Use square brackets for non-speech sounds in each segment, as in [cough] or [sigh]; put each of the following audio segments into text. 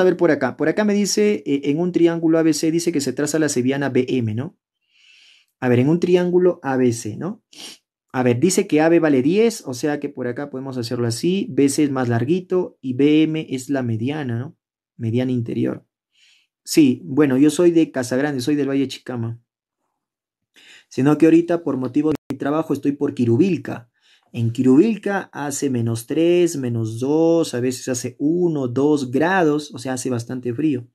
a ver por acá. Por acá me dice, eh, en un triángulo ABC, dice que se traza la seviana BM, ¿no? A ver, en un triángulo ABC, ¿no? A ver, dice que AB vale 10, o sea que por acá podemos hacerlo así. BC es más larguito y BM es la mediana, ¿no? Mediana interior. Sí, bueno, yo soy de Casagrande, soy del Valle Chicama. Sino que ahorita, por motivo de mi trabajo, estoy por Quirubilca. En Quirubilca hace menos 3, menos 2, a veces hace 1, 2 grados, o sea, hace bastante frío.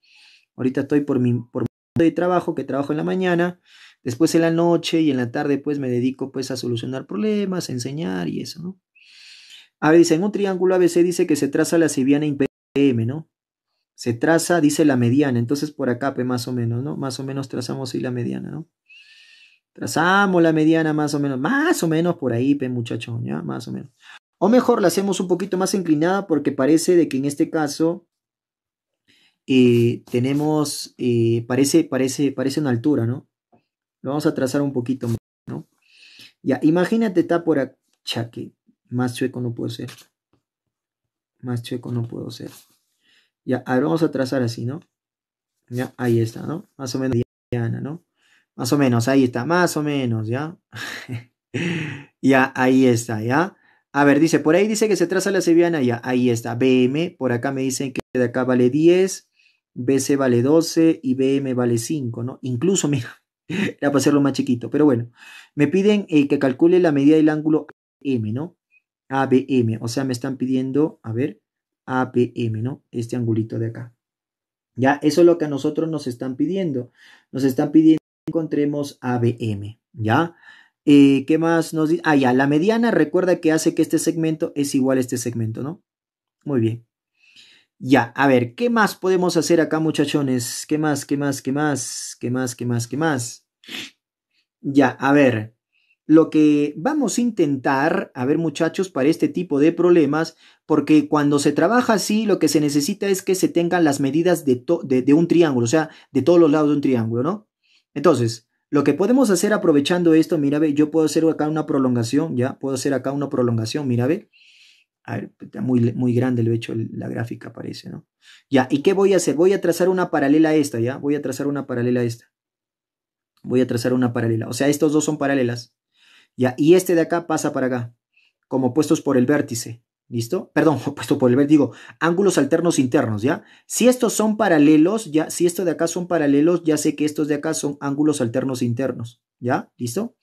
Ahorita estoy por mi, por de trabajo, que trabajo en la mañana, después en la noche y en la tarde pues me dedico pues a solucionar problemas, a enseñar y eso, ¿no? A veces, dice, en un triángulo ABC dice que se traza la siviana IPM, ¿no? Se traza, dice la mediana, entonces por acá pues, más o menos, ¿no? Más o menos trazamos ahí la mediana, ¿no? Trazamos la mediana más o menos, más o menos por ahí, pe, muchachos, ¿ya? Más o menos. O mejor la hacemos un poquito más inclinada porque parece de que en este caso eh, tenemos, eh, parece, parece, parece una altura, ¿no? Lo vamos a trazar un poquito ¿no? Ya, imagínate, está por aquí chaque, más chueco no puedo ser. Más chueco no puedo ser. Ya, ahora vamos a trazar así, ¿no? Ya, ahí está, ¿no? Más o menos mediana, ¿no? Más o menos, ahí está, más o menos, ¿ya? [laughs] ya, ahí está, ¿ya? A ver, dice, por ahí dice que se traza la sevillana, ya, ahí está, BM, por acá me dicen que de acá vale 10, BC vale 12 y BM vale 5, ¿no? Incluso, [laughs] mira, era para hacerlo más chiquito, pero bueno, me piden eh, que calcule la medida del ángulo M, ¿no? ABM, o sea, me están pidiendo, a ver, ABM, ¿no? Este angulito de acá. Ya, eso es lo que a nosotros nos están pidiendo. Nos están pidiendo encontremos ABM, ¿ya? Eh, ¿Qué más nos dice? Ah, ya, la mediana recuerda que hace que este segmento es igual a este segmento, ¿no? Muy bien. Ya, a ver, ¿qué más podemos hacer acá, muchachones? ¿Qué más, qué más, qué más, qué más, qué más, qué más? Ya, a ver, lo que vamos a intentar, a ver muchachos, para este tipo de problemas, porque cuando se trabaja así, lo que se necesita es que se tengan las medidas de un triángulo, o sea, de todos los lados de un triángulo, ¿no? Entonces, lo que podemos hacer aprovechando esto, mira, ve, yo puedo hacer acá una prolongación, ya, puedo hacer acá una prolongación, mira, ve. A ver, pues, está muy, muy grande lo he hecho, la gráfica parece, ¿no? Ya, ¿y qué voy a hacer? Voy a trazar una paralela a esta, ¿ya? Voy a trazar una paralela a esta. Voy a trazar una paralela. O sea, estos dos son paralelas. Ya, y este de acá pasa para acá, como puestos por el vértice. ¿Listo? Perdón, [laughs] puesto por el digo Ángulos alternos internos, ¿ya? Si estos son paralelos, ya, si estos de acá son paralelos, ya sé que estos de acá son ángulos alternos internos, ¿ya? ¿Listo?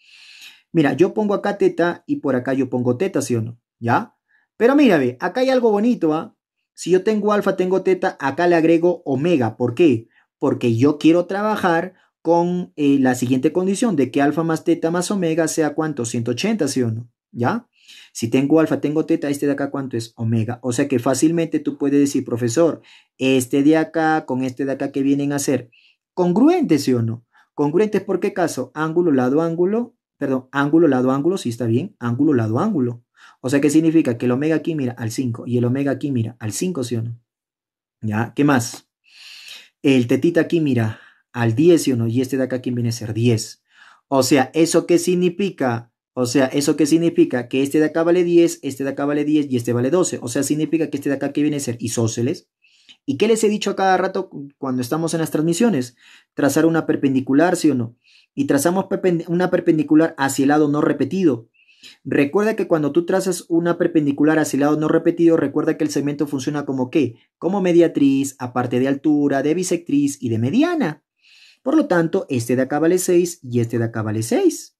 Mira, yo pongo acá teta y por acá yo pongo teta, ¿sí o no? ¿Ya? Pero mira, ve, acá hay algo bonito, ¿ah? Si yo tengo alfa, tengo teta, acá le agrego omega. ¿Por qué? Porque yo quiero trabajar con eh, la siguiente condición de que alfa más teta más omega sea cuánto, 180, ¿sí o no? ¿Ya? Si tengo alfa, tengo teta, este de acá cuánto es omega. O sea que fácilmente tú puedes decir, profesor, este de acá con este de acá que vienen a ser congruentes, ¿sí o no? Congruentes, ¿por qué caso? Ángulo, lado, ángulo, perdón, ángulo, lado, ángulo, sí está bien, ángulo, lado, ángulo. O sea que significa que el omega aquí mira al 5 y el omega aquí mira al 5, ¿sí o no? ¿Ya? ¿Qué más? El tetita aquí mira al 10, ¿sí o no? Y este de acá, ¿quién viene a ser 10? O sea, ¿eso qué significa? O sea, ¿eso qué significa? Que este de acá vale 10, este de acá vale 10 y este vale 12. O sea, significa que este de acá que viene a ser isósceles. ¿Y qué les he dicho a cada rato cuando estamos en las transmisiones? Trazar una perpendicular, sí o no. Y trazamos una perpendicular hacia el lado no repetido. Recuerda que cuando tú trazas una perpendicular hacia el lado no repetido, recuerda que el segmento funciona como qué? Como mediatriz, aparte de altura, de bisectriz y de mediana. Por lo tanto, este de acá vale 6 y este de acá vale 6.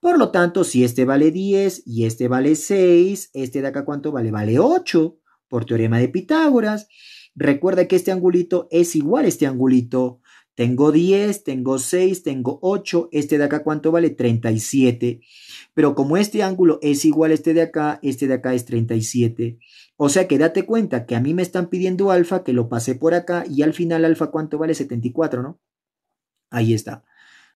Por lo tanto, si este vale 10 y este vale 6, este de acá cuánto vale? Vale 8 por teorema de Pitágoras. Recuerda que este angulito es igual a este angulito. Tengo 10, tengo 6, tengo 8. Este de acá, ¿cuánto vale? 37. Pero como este ángulo es igual a este de acá, este de acá es 37. O sea que date cuenta que a mí me están pidiendo alfa, que lo pasé por acá y al final alfa, ¿cuánto vale? 74, ¿no? Ahí está.